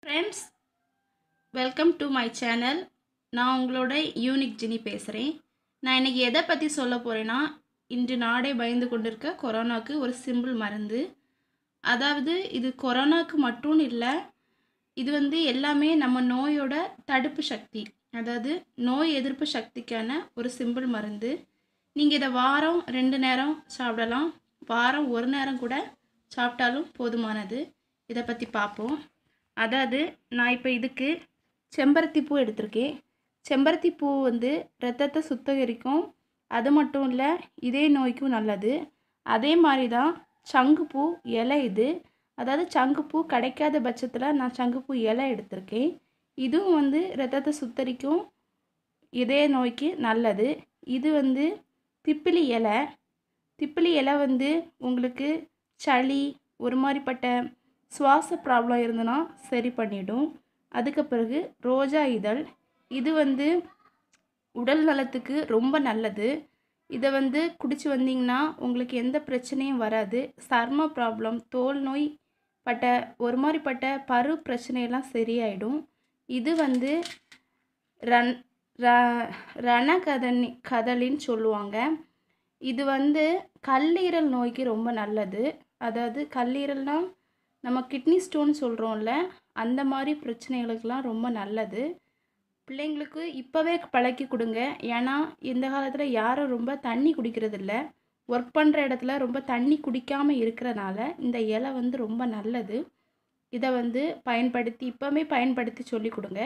friends welcome to my channel நான் உங்களோட unique ஜினி பேசுகிறேன் நான் இன்றைக்கி எதை பற்றி சொல்ல போகிறேன்னா இன்று நாடே பயந்து கொண்டிருக்க கொரோனாவுக்கு ஒரு சிம்பிள் மருந்து அதாவது இது கொரோனாவுக்கு மட்டும் இல்லை இது வந்து எல்லாமே நம்ம நோயோட தடுப்பு சக்தி அதாவது நோய் எதிர்ப்பு சக்திக்கான ஒரு சிம்பிள் மருந்து நீங்கள் இதை வாரம் ரெண்டு நேரம் சாப்பிடலாம் வாரம் ஒரு நேரம் கூட சாப்பிட்டாலும் போதுமானது இதை பற்றி பார்ப்போம் அதாவது நான் இப்போ இதுக்கு செம்பருத்தி பூ எடுத்திருக்கேன் செம்பருத்தி பூ வந்து ரத்தத்தை சுத்தகரிக்கும் அது மட்டும் இல்லை இதே நோய்க்கும் நல்லது அதே மாதிரி தான் சங்குப்பூ இலை இது அதாவது சங்குப்பூ கிடைக்காத பட்சத்தில் நான் சங்குப்பூ இலை எடுத்திருக்கேன் இதுவும் வந்து ரத்தத்தை சுத்தரிக்கும் இதய நோய்க்கு நல்லது இது வந்து திப்பிலி இலை திப்பிலி இலை வந்து உங்களுக்கு சளி ஒரு மாதிரிப்பட்ட சுவாச ப்ராப்ளம் இருந்ததுன்னா சரி பண்ணிவிடும் அதுக்கு பிறகு ரோஜா இதழ் இது வந்து உடல் நலத்துக்கு ரொம்ப நல்லது இதை வந்து குடித்து வந்தீங்கன்னா உங்களுக்கு எந்த பிரச்சனையும் வராது சர்ம ப்ராப்ளம் தோல் நோய் பட்ட ஒரு மாதிரி பட்ட பரு பிரச்சனையெல்லாம் சரியாயிடும் இது வந்து ரன் ர ரணகதனி கதலின்னு சொல்லுவாங்க இது வந்து கல்லீரல் நோய்க்கு ரொம்ப நல்லது அதாவது கல்லீரல்னால் நம்ம கிட்னி ஸ்டோன் சொல்கிறோம்ல அந்த மாதிரி பிரச்சனைகளுக்கெலாம் ரொம்ப நல்லது பிள்ளைங்களுக்கு இப்போவே பழக்கி கொடுங்க ஏன்னா இந்த காலத்தில் யாரும் ரொம்ப தண்ணி குடிக்கிறதில்ல ஒர்க் பண்ணுற இடத்துல ரொம்ப தண்ணி குடிக்காமல் இருக்கிறனால இந்த இலை வந்து ரொம்ப நல்லது இதை வந்து பயன்படுத்தி இப்போவுமே பயன்படுத்தி சொல்லி கொடுங்க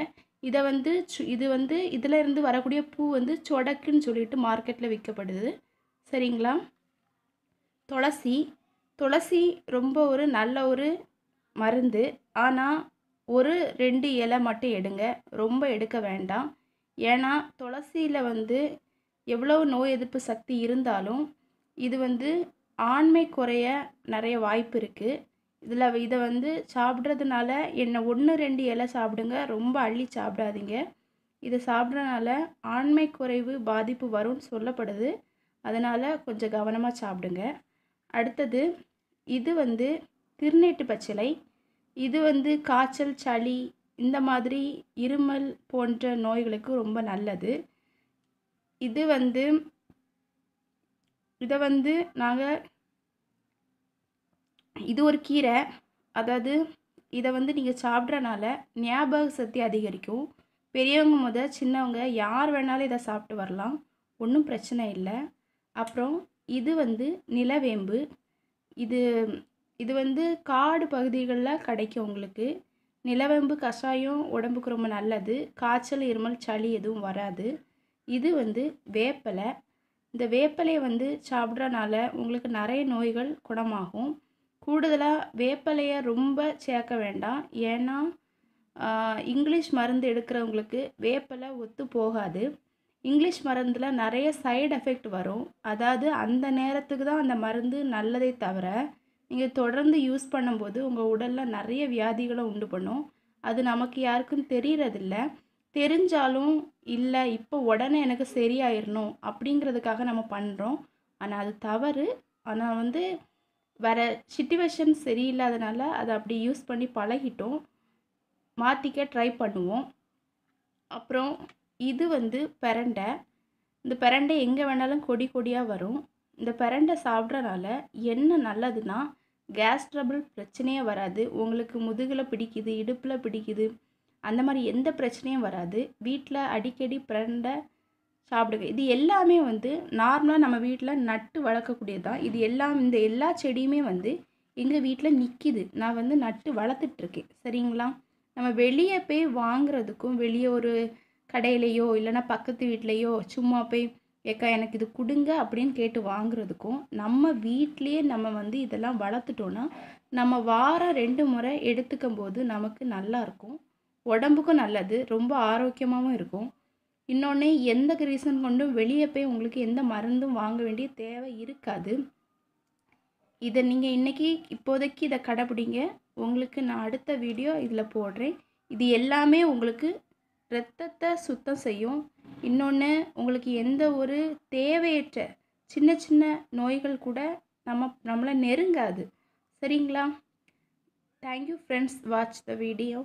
இதை வந்து இது வந்து இதில் இருந்து வரக்கூடிய பூ வந்து சொடக்குன்னு சொல்லிட்டு மார்க்கெட்டில் விற்கப்படுது சரிங்களா துளசி துளசி ரொம்ப ஒரு நல்ல ஒரு மருந்து ஆனால் ஒரு ரெண்டு இலை மட்டும் எடுங்க ரொம்ப எடுக்க வேண்டாம் ஏன்னா துளசியில் வந்து எவ்வளோ நோய் எதிர்ப்பு சக்தி இருந்தாலும் இது வந்து ஆண்மை குறைய நிறைய வாய்ப்பு இருக்குது இதில் இதை வந்து சாப்பிட்றதுனால என்ன ஒன்று ரெண்டு இலை சாப்பிடுங்க ரொம்ப அள்ளி சாப்பிடாதீங்க இதை சாப்பிட்றனால ஆண்மை குறைவு பாதிப்பு வரும்னு சொல்லப்படுது அதனால் கொஞ்சம் கவனமாக சாப்பிடுங்க அடுத்தது இது வந்து திருநீட்டு பச்சிலை இது வந்து காய்ச்சல் சளி இந்த மாதிரி இருமல் போன்ற நோய்களுக்கு ரொம்ப நல்லது இது வந்து இதை வந்து நாங்கள் இது ஒரு கீரை அதாவது இதை வந்து நீங்கள் சாப்பிட்றனால ஞாபக சக்தி அதிகரிக்கும் பெரியவங்க முத சின்னவங்க யார் வேணாலும் இதை சாப்பிட்டு வரலாம் ஒன்றும் பிரச்சனை இல்லை அப்புறம் இது வந்து நிலவேம்பு இது இது வந்து காடு பகுதிகளில் கிடைக்கும் உங்களுக்கு நிலவேம்பு கஷாயம் உடம்புக்கு ரொம்ப நல்லது காய்ச்சல் இருமல் சளி எதுவும் வராது இது வந்து வேப்பலை இந்த வேப்பலையை வந்து சாப்பிட்றனால உங்களுக்கு நிறைய நோய்கள் குணமாகும் கூடுதலாக வேப்பலையை ரொம்ப சேர்க்க வேண்டாம் ஏன்னா இங்கிலீஷ் மருந்து எடுக்கிறவங்களுக்கு வேப்பலை ஒத்து போகாது இங்கிலீஷ் மருந்தில் நிறைய சைடு எஃபெக்ட் வரும் அதாவது அந்த நேரத்துக்கு தான் அந்த மருந்து நல்லதை தவிர நீங்கள் தொடர்ந்து யூஸ் பண்ணும்போது உங்கள் உடலில் நிறைய வியாதிகளை உண்டு பண்ணும் அது நமக்கு யாருக்கும் தெரியறதில்ல தெரிஞ்சாலும் இல்லை இப்போ உடனே எனக்கு சரியாயிடணும் அப்படிங்கிறதுக்காக நம்ம பண்ணுறோம் ஆனால் அது தவறு ஆனால் வந்து வர சுச்சுவேஷன் சரியில்லாதனால அதை அப்படி யூஸ் பண்ணி பழகிட்டோம் மாற்றிக்க ட்ரை பண்ணுவோம் அப்புறம் இது வந்து பெரண்டை இந்த பிரண்டை எங்கே வேணாலும் கொடி கொடியாக வரும் இந்த பிரண்டை சாப்பிட்றனால என்ன நல்லதுன்னா கேஸ் ட்ரபிள் பிரச்சனையே வராது உங்களுக்கு முதுகில் பிடிக்குது இடுப்பில் பிடிக்குது அந்த மாதிரி எந்த பிரச்சனையும் வராது வீட்டில் அடிக்கடி பிரண்டை சாப்பிடுங்க இது எல்லாமே வந்து நார்மலாக நம்ம வீட்டில் நட்டு வளர்க்கக்கூடியது தான் இது எல்லாம் இந்த எல்லா செடியுமே வந்து எங்கள் வீட்டில் நிற்கிது நான் வந்து நட்டு வளர்த்துட்ருக்கேன் சரிங்களா நம்ம வெளியே போய் வாங்குறதுக்கும் வெளியே ஒரு கடையிலையோ இல்லைன்னா பக்கத்து வீட்லேயோ சும்மா போய் ஏக்கா எனக்கு இது கொடுங்க அப்படின்னு கேட்டு வாங்குறதுக்கும் நம்ம வீட்லேயே நம்ம வந்து இதெல்லாம் வளர்த்துட்டோன்னா நம்ம வாரம் ரெண்டு முறை எடுத்துக்கும் போது நமக்கு நல்லா இருக்கும் உடம்புக்கும் நல்லது ரொம்ப ஆரோக்கியமாகவும் இருக்கும் இன்னொன்று எந்த ரீசன் கொண்டும் வெளியே போய் உங்களுக்கு எந்த மருந்தும் வாங்க வேண்டிய தேவை இருக்காது இதை நீங்கள் இன்றைக்கி இப்போதைக்கு இதை கடைப்பிடிங்க உங்களுக்கு நான் அடுத்த வீடியோ இதில் போடுறேன் இது எல்லாமே உங்களுக்கு ரத்தத்தை சுத்தம் செய்யும் இன்னொன்று உங்களுக்கு எந்த ஒரு தேவையற்ற சின்ன சின்ன நோய்கள் கூட நம்ம நம்மளை நெருங்காது சரிங்களா thank you friends watch the video